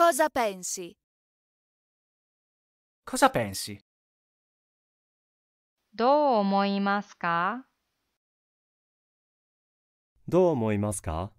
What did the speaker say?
Cosa pensi? Cosa pensi? どう思いますかどう思いますか